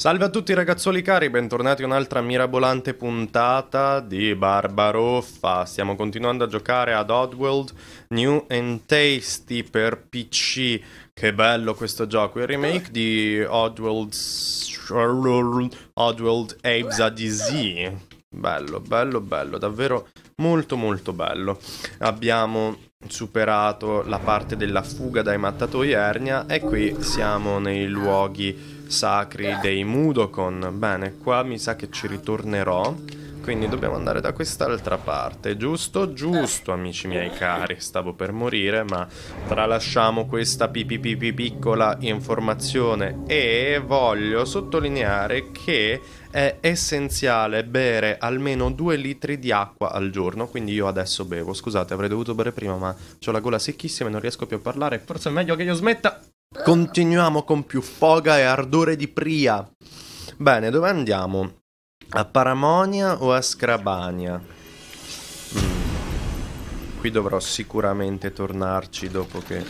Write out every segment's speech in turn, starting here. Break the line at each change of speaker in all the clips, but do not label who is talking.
Salve a tutti ragazzoli cari, bentornati a un'altra mirabolante puntata di Barbaroffa. Stiamo continuando a giocare ad Oddworld New and Tasty per PC. Che bello questo gioco, il remake di Oddworld Apes a DZ. Bello, bello, bello, davvero molto molto bello. Abbiamo superato la parte della fuga dai mattatoi Ernia e qui siamo nei luoghi sacri dei Mudokon. Bene, qua mi sa che ci ritornerò. Quindi dobbiamo andare da quest'altra parte, giusto? Giusto, amici miei cari. Stavo per morire, ma tralasciamo questa pipipipi piccola informazione. E voglio sottolineare che è essenziale bere almeno 2 litri di acqua al giorno, quindi io adesso bevo. Scusate, avrei dovuto bere prima, ma ho la gola secchissima e non riesco più a parlare. Forse è meglio che io smetta. Continuiamo con più foga e ardore di pria. Bene, dove andiamo? A Paramonia o a Scrabania? Mm. Qui dovrò sicuramente tornarci dopo che...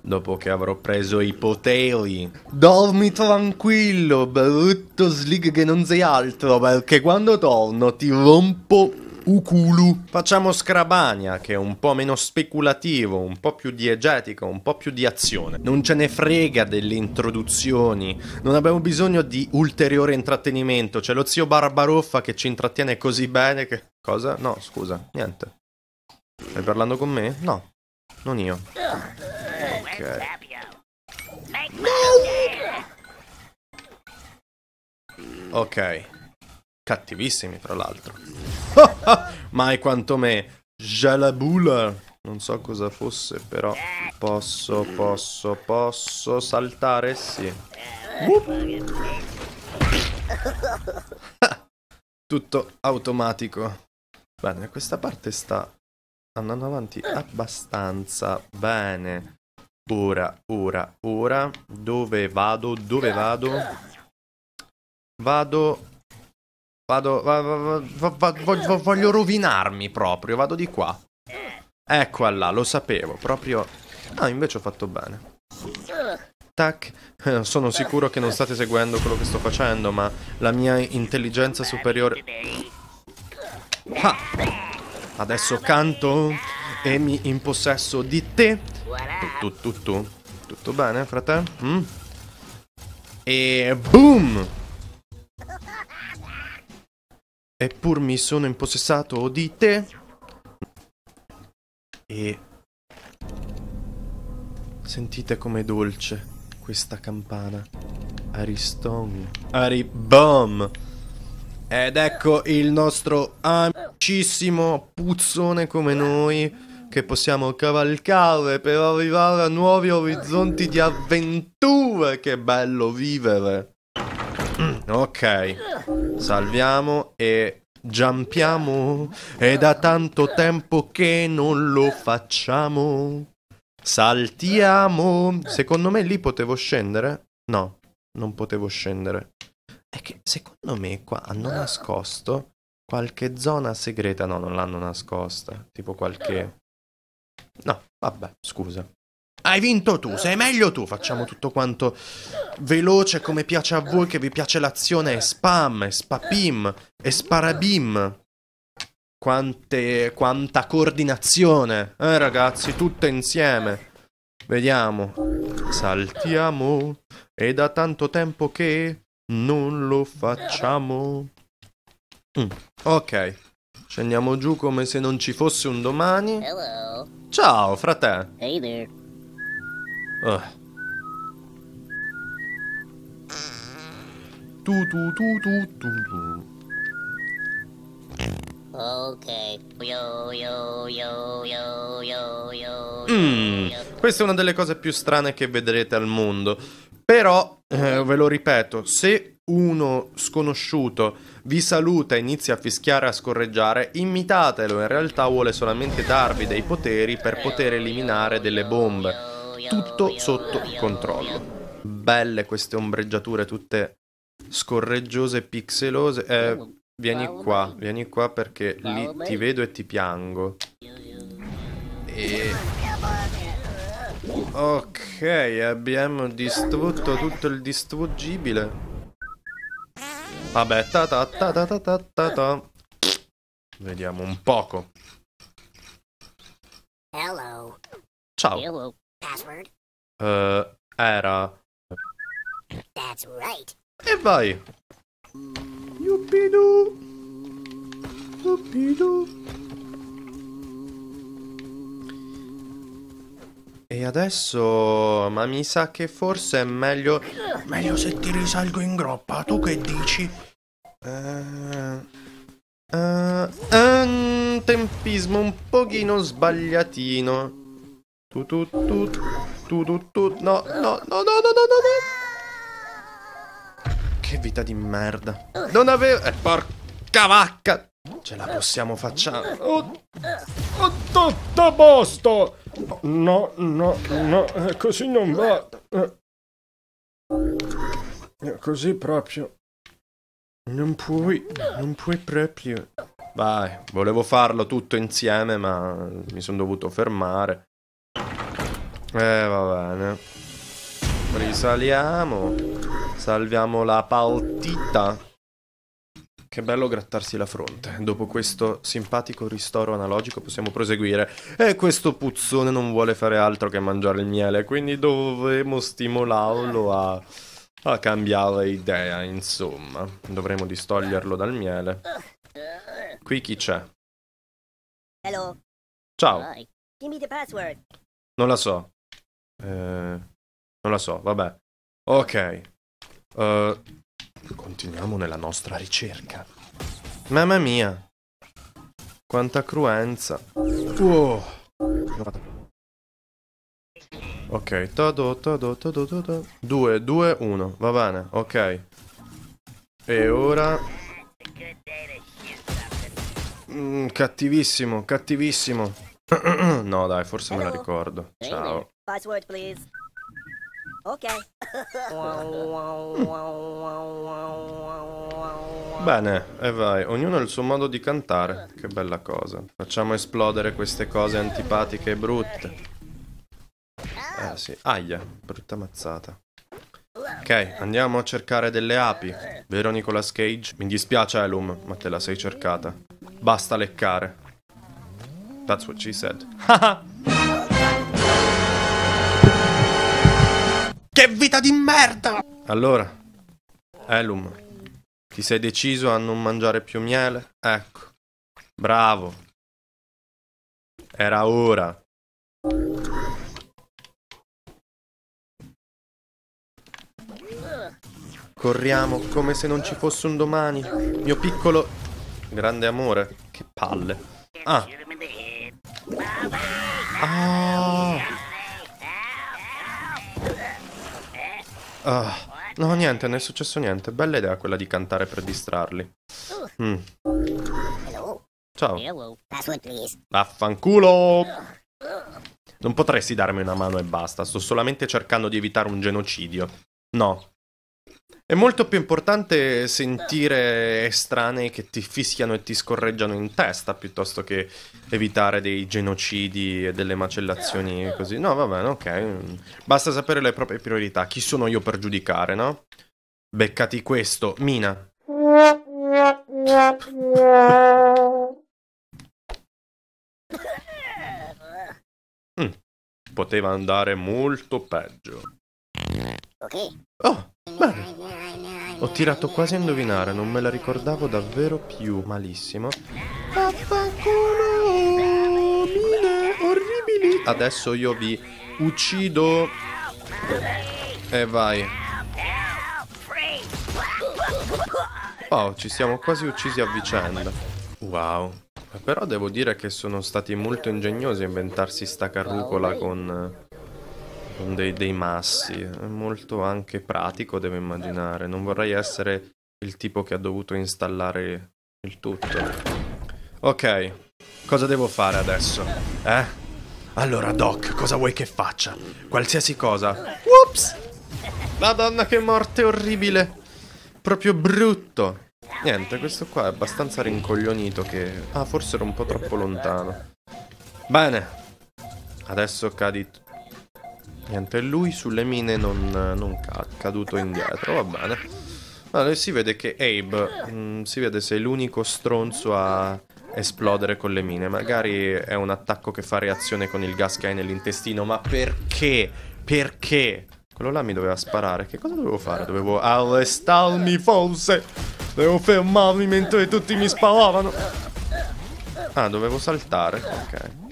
Dopo che avrò preso i poteri. Dormi tranquillo, brutto slig che non sei altro, perché quando torno ti rompo Uculu. Facciamo Scrabania, che è un po' meno speculativo, un po' più diegetico, un po' più di azione. Non ce ne frega delle introduzioni, non abbiamo bisogno di ulteriore intrattenimento. C'è lo zio Barbaroffa che ci intrattiene così bene che... Cosa? No, scusa, niente. Stai parlando con me? No, non io. Ok. Ok cattivissimi tra l'altro. Mai quanto me, Jalabula. Non so cosa fosse, però posso, posso, posso saltare, sì. Tutto automatico. Bene, questa parte sta andando avanti abbastanza bene. Ora, ora, ora. Dove vado? Dove vado? Vado Vado, vado, vado, voglio, voglio rovinarmi proprio, vado di qua. Eccola là, lo sapevo, proprio... No, invece ho fatto bene. Tac. Sono sicuro che non state seguendo quello che sto facendo, ma la mia intelligenza superiore... Ha! Ah! Adesso canto e mi impossesso di te. Tu, tu, tu, Tutto bene, fratello? Mm? E boom! Eppur mi sono impossessato di te. E... Sentite com'è dolce questa campana. Ariston. Aribom. Ed ecco il nostro amicissimo puzzone come noi che possiamo cavalcare per arrivare a nuovi orizzonti di avventure. Che bello vivere. Mm. Ok, salviamo e giampiamo. È da tanto tempo che non lo facciamo. Saltiamo. Secondo me lì potevo scendere. No, non potevo scendere. È che secondo me qua hanno nascosto qualche zona segreta. No, non l'hanno nascosta. Tipo qualche... No, vabbè, scusa. Hai vinto tu, sei meglio tu, facciamo tutto quanto veloce come piace a voi, che vi piace l'azione, e spam, e spapim, e sparabim. Quante, quanta coordinazione, eh ragazzi, tutte insieme. Vediamo. Saltiamo, è da tanto tempo che non lo facciamo. Mm, ok, scendiamo giù come se non ci fosse un domani. Ciao, frate. Hey there. Ugh. Do, do, do, do, do, do. Ok, yo, yo, yo, yo, yo, yo, mm. Questa è una delle cose più strane che vedrete al mondo. Però, eh, ve lo ripeto, se uno sconosciuto vi saluta e inizia a fischiare e a scorreggiare, imitatelo, in realtà vuole solamente darvi dei poteri per poter eliminare delle bombe tutto sotto controllo. Belle queste ombreggiature tutte scorreggiose, e pixelose. Eh, vieni qua, vieni qua perché lì ti vedo e ti piango. E... Ok, abbiamo distrutto tutto il distruggibile. Vabbè, ta ta ta ta ta ta ta ta. Vediamo un poco. Ciao. Password? Uh, era... That's right. E vai! Yuppidoo! Yuppidoo! E adesso... ma mi sa che forse è meglio... Meglio se ti risalgo in groppa, tu che dici? uh, uh, un tempismo un pochino sbagliatino. Tu tu tu tu tu tu no no no no no no no Che vita di merda Non avevo eh, porca vacca Ce la possiamo facciamo oh, oh, Tutto a posto No no no eh, Così non va eh, eh, Così proprio Non puoi Non puoi proprio Vai, volevo farlo tutto insieme ma mi sono dovuto fermare eh, va bene. Risaliamo. Salviamo la partita. Che bello grattarsi la fronte. Dopo questo simpatico ristoro analogico possiamo proseguire. E questo puzzone non vuole fare altro che mangiare il miele, quindi dovremo stimolarlo a, a cambiare idea, insomma. Dovremo distoglierlo dal miele. Qui chi c'è? Hello. Ciao. Give me the password. Non la so. Eh, non lo so, vabbè. Ok. Uh, continuiamo nella nostra ricerca. Mamma mia. Quanta cruenza. Wow. Ok, todo, todo, todo, todo. 2, 2, 1, va bene, ok. E ora... Mm, cattivissimo, cattivissimo. no, dai, forse me la ricordo. Ciao. Password, please. Ok. Bene, e vai. Ognuno ha il suo modo di cantare. Che bella cosa. Facciamo esplodere queste cose antipatiche e brutte. Eh sì. Aia, brutta mazzata. Ok, andiamo a cercare delle api. Vero Nicolas Cage? Mi dispiace Elum, ma te la sei cercata. Basta leccare. That's what she said. Che vita di merda! Allora, Elum, ti sei deciso a non mangiare più miele? Ecco, bravo. Era ora. Corriamo come se non ci fosse un domani. Mio piccolo... Grande amore. Che palle. Ah. Ah. Uh, no, niente, non è successo niente. Bella idea quella di cantare per distrarli. Oh. Mm. Ciao. Vaffanculo! Non potresti darmi una mano e basta, sto solamente cercando di evitare un genocidio. No, è molto più importante sentire estranei che ti fischiano e ti scorreggiano in testa piuttosto che evitare dei genocidi e delle macellazioni così. No, va bene, ok. Basta sapere le proprie priorità. Chi sono io per giudicare, no? Beccati questo, Mina. Mm. Poteva andare molto peggio. Ok. Oh, Bene. Ho tirato quasi a indovinare, non me la ricordavo davvero più malissimo. Vaffanculo, mille orribili. Adesso io vi uccido. E vai. Oh, ci siamo quasi uccisi a vicenda. Wow. Però devo dire che sono stati molto ingegnosi a inventarsi sta carrucola con eh, dei, dei massi, è molto anche pratico, devo immaginare. Non vorrei essere il tipo che ha dovuto installare il tutto. Ok, cosa devo fare adesso? Eh? Allora, Doc, cosa vuoi che faccia? Qualsiasi cosa. Whoops! Madonna, che morte orribile! Proprio brutto! Niente, questo qua è abbastanza rincoglionito che... Ah, forse era un po' troppo lontano. Bene. Adesso cadi Niente, lui sulle mine non, non ca caduto indietro, va bene. Allora si vede che Abe, mh, mm, si vede se è l'unico stronzo a esplodere con le mine. Magari è un attacco che fa reazione con il gas che hai nell'intestino, ma perché? Perché? Quello là mi doveva sparare. Che cosa dovevo fare? Dovevo arrestarmi forse? Dovevo fermarmi mentre tutti mi sparavano. Ah, dovevo saltare. Ok.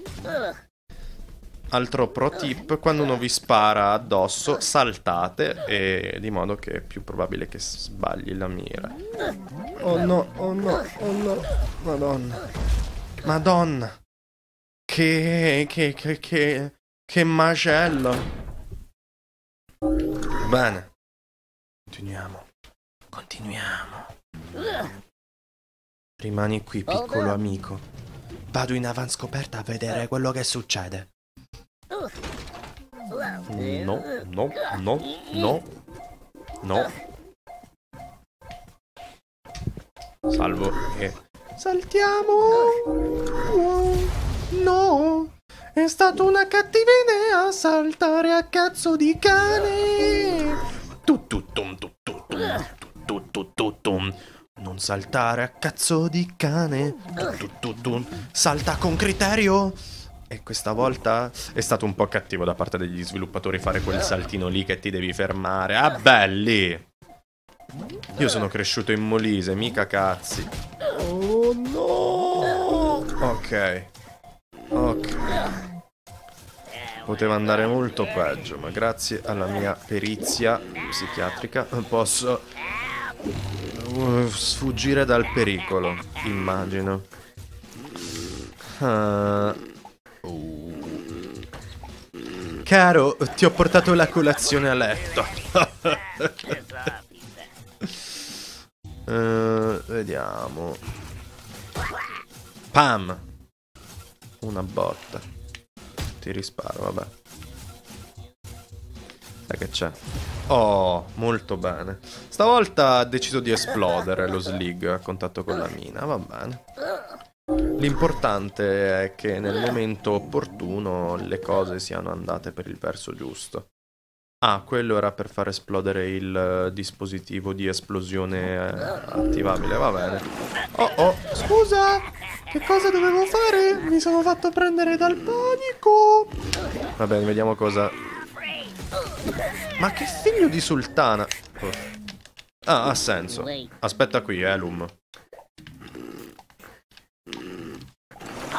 Altro pro tip, quando uno vi spara addosso, saltate e di modo che è più probabile che sbagli la mira. Oh no, oh no, oh no. Madonna. Madonna. Che, che, che, che, che macello. Bene. Continuiamo. Continuiamo. Rimani qui, piccolo amico. Vado in avanscoperta a vedere quello che succede. Non,
non, non, non,
no. Salvo e... Saltiamo! no! È stata una cattiva idea saltare a cazzo di cane! Tututum, tututum, tututum, non saltare a cazzo di cane! Salta con criterio! E questa volta è stato un po' cattivo da parte degli sviluppatori fare quel saltino lì che ti devi fermare. Ah, belli! Io sono cresciuto in Molise, mica cazzi. Oh no! Ok. Ok. Poteva andare molto peggio, ma grazie alla mia perizia psichiatrica posso eh, sfuggire dal pericolo, immagino. Ah... Caro, ti ho portato la colazione a letto. uh, vediamo. Pam! Una botta. Ti risparo, vabbè. Dai che c'è. Oh, molto bene. Stavolta ha deciso di esplodere lo slig a contatto con la mina, va bene. L'importante è che nel momento opportuno le cose siano andate per il verso giusto. Ah, quello era per far esplodere il eh, dispositivo di esplosione eh, attivabile, va bene. Oh oh, scusa! Che cosa dovevo fare? Mi sono fatto prendere dal panico! Va bene, vediamo cosa... Ma che figlio di sultana! Oh. Ah, ha senso. Aspetta qui, eh, Lum.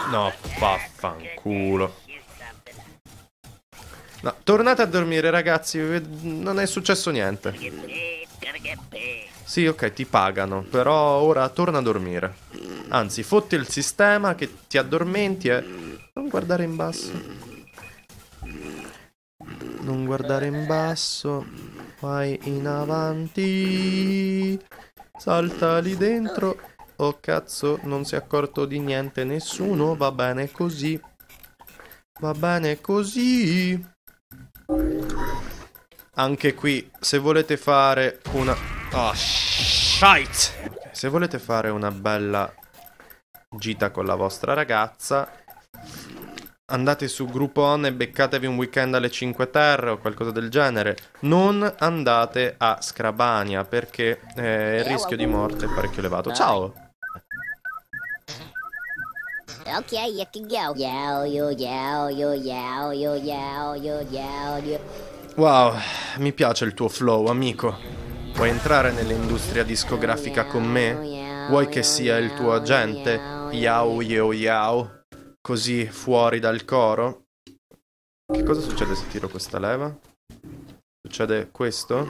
No, vaffanculo. No, tornate a dormire ragazzi, non è successo niente. Sì, ok, ti pagano, però ora torna a dormire. Anzi, fotti il sistema che ti addormenti e... Non guardare in basso. Non guardare in basso. Vai in avanti. Salta lì dentro. Oh cazzo, non si è accorto di niente nessuno, va bene così. Va bene così. Anche qui, se volete fare una... Oh, ah, shite! Se volete fare una bella gita con la vostra ragazza, andate su Groupon e beccatevi un weekend alle 5 terre o qualcosa del genere. Non andate a Scrabania perché eh, il eh, rischio di morte è parecchio elevato. Ciao! Okay, you can go. Wow, mi piace il tuo flow, amico. Vuoi entrare nell'industria discografica con me? Vuoi che sia il tuo agente? Yao yo yao. Così fuori dal coro? Che cosa succede se tiro questa leva? Succede questo?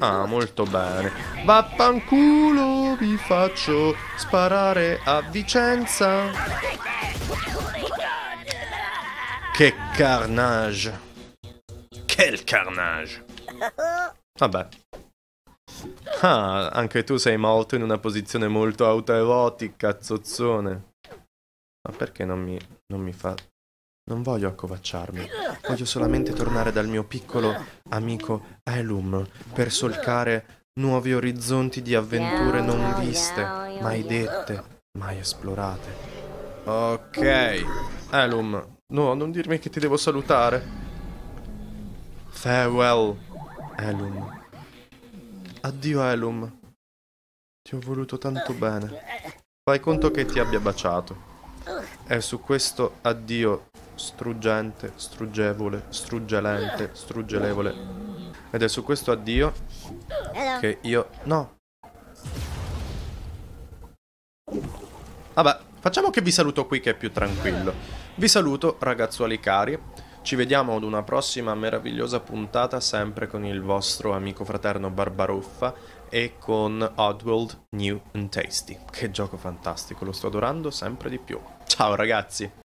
Ah, molto bene. Vaffanculo! vi faccio sparare a Vicenza. Che carnage. Quel carnage. Vabbè. Ah, anche tu sei morto in una posizione molto autoerotica, zozzone. Ma perché non mi, non mi fa... Non voglio accovacciarmi, voglio solamente tornare dal mio piccolo amico Elum per solcare nuovi orizzonti di avventure non viste, mai dette, mai esplorate. Ok, Elum, no, non dirmi che ti devo salutare. Farewell, Elum. Addio, Elum. Ti ho voluto tanto bene. Fai conto che ti abbia baciato. E su questo addio struggente, struggevole, struggelente, struggelevole ed è su questo addio che io... No! Vabbè, facciamo che vi saluto qui che è più tranquillo. Vi saluto ragazzuoli cari. Ci vediamo ad una prossima meravigliosa puntata sempre con il vostro amico fraterno Barbaruffa e con Oddworld New and Tasty. Che gioco fantastico, lo sto adorando sempre di più. Ciao ragazzi!